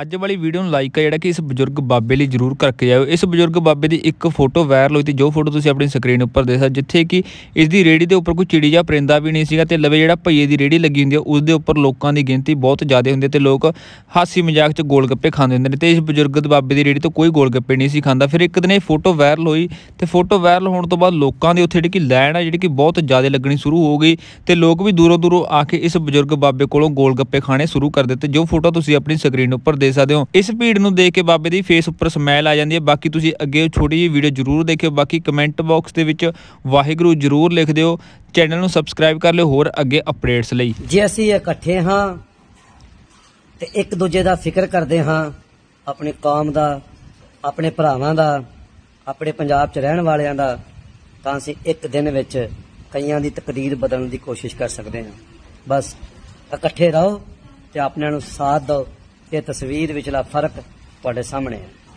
ਅੱਜ ਵਾਲੀ ਵੀਡੀਓ ਨੂੰ ਲਾਈਕ ਆ ਜਿਹੜਾ ਕਿ ਇਸ ਬਜ਼ੁਰਗ ਬਾਬੇ ਲਈ ਜ਼ਰੂਰ ਕਰਕੇ ਜਾਇਓ ਇਸ ਬਜ਼ੁਰਗ ਬਾਬੇ ਦੀ ਇੱਕ ਫੋਟੋ ਵਾਇਰਲ ਹੋਈ ਤੇ ਜੋ ਫੋਟੋ ਤੁਸੀਂ ਆਪਣੀ ਸਕਰੀਨ ਉੱਪਰ ਦੇਖ ਸਕਦੇ ਜਿੱਥੇ ਕਿ ਇਸ ਦੀ ਰੇੜੀ ਦੇ ਉੱਪਰ ਕੋਈ ਚਿੜੀ ਜਾਂ ਪਰਿੰਦਾ ਵੀ ਨਹੀਂ ਸੀਗਾ ਤੇ ਲਵੇ ਜਿਹੜਾ ਭਈਏ ਦੀ ਰੇੜੀ ਲੱਗੀ ਹੁੰਦੀ ਹੈ ਉਸ ਦੇ ਉੱਪਰ ਲੋਕਾਂ ਦੀ ਗਿਣਤੀ ਬਹੁਤ ਜ਼ਿਆਦਾ ਹੁੰਦੀ ਤੇ ਲੋਕ ਹਾਸੀ ਮਜ਼ਾਕ 'ਚ ਗੋਲ ਗੱਪੇ ਖਾਂਦੇ ਹੁੰਦੇ ਨੇ ਤੇ ਇਸ ਬਜ਼ੁਰਗ ਬਾਬੇ ਦੀ ਰੇੜੀ ਤੋਂ ਕੋਈ ਗੋਲ ਗੱਪੇ ਨਹੀਂ ਸੀ ਖਾਂਦਾ ਫਿਰ ਇੱਕ ਦਿਨ ਇਹ ਫੋਟੋ ਵਾਇਰਲ ਹੋਈ ਤੇ ਫੋਟੋ ਵਾਇਰਲ ਹੋਣ ਤੋਂ ਬਾਅਦ ਲੋਕਾਂ ਦੇ ਉੱਥੇ ਜਿਹੜੀ ਕਿ ਲਾਈਨ ਆ ਜਿਹੜੀ ਕਿ ਬਹੁਤ ਜ਼ਿਆਦਾ ਲੱਗਣੀ ਸ਼ੁਰੂ ਹੋ ਗਈ ਤੇ ਲੋਕ ਵੀ ਦੂਰੋਂ ਦੂਰੋਂ ਆ ਕੇ ਇਸ ਬਜ਼ੁਰਗ ਬਾਬੇ ਕੋਲੋਂ ਗੋਲ ਗੱਪੇ ਖਾਣੇ ਸ਼ੁਰੂ ਕਰ ਦਿੱਤੇ ਜੋ ਫੋਟੋ ਤੁਸੀਂ ਆਪਣੀ ਸਕਰੀਨ ਉੱਪਰ ਦੇ ਸਕਦੇ ਹੋ ਇਸ ਭੀੜ ਨੂੰ ਦੇਖ ਕੇ ਬਾਬੇ ਦੀ ਫੇਸ ਉੱਪਰ ਸਮਾਈਲ ਆ ਜਾਂਦੀ ਹੈ ਬਾਕੀ ਤੁਸੀਂ ਅੱਗੇ ਛੋਟੀ ਜਿਹੀ ਵੀਡੀਓ ਜ਼ਰੂਰ ਦੇਖਿਓ ਬਾਕੀ ਕਮੈਂਟ ਬਾਕਸ ਦੇ ਵਿੱਚ ਵਾਹਿਗੁਰੂ ਜ਼ਰੂਰ ਲਿਖ ਦਿਓ ਚੈਨਲ ਨੂੰ ਸਬਸਕ੍ਰਾਈਬ ਕਰ ਲਿਓ ਹੋਰ ਅੱਗੇ ਅਪਡੇਟਸ ਲਈ ਜੇ ਅਸੀਂ ਇਕੱਠੇ ਹਾਂ ਤੇ ਇੱਕ ਦੂਜੇ ਦਾ ਫਿਕਰ ਕਰਦੇ ਹਾਂ ਆਪਣੇ ਕੌਮ ਦਾ ਆਪਣੇ ਭਰਾਵਾਂ ਦਾ ਆਪਣੇ ਪੰਜਾਬ 'ਚ ਰਹਿਣ ਵਾਲਿਆਂ ਦਾ ਤਾਂ ਅਸੀਂ ਇੱਕ ਦਿਨ ਵਿੱਚ ਕਈਆਂ ਦੀ ਤਕਦੀਰ ਬਦਲਣ ਦੀ ਕੋਸ਼ਿਸ਼ ਕਰ ਸਕਦੇ ਹਾਂ ਬਸ ਇਕੱਠੇ ਰਹੋ ਤੇ ਆਪਣਿਆਂ ਨੂੰ ਸਾਥ ਦਿਓ ਇਹ ਤਸਵੀਰ ਵਿਚਲਾ ਫਰਕ ਤੁਹਾਡੇ ਸਾਹਮਣੇ ਹੈ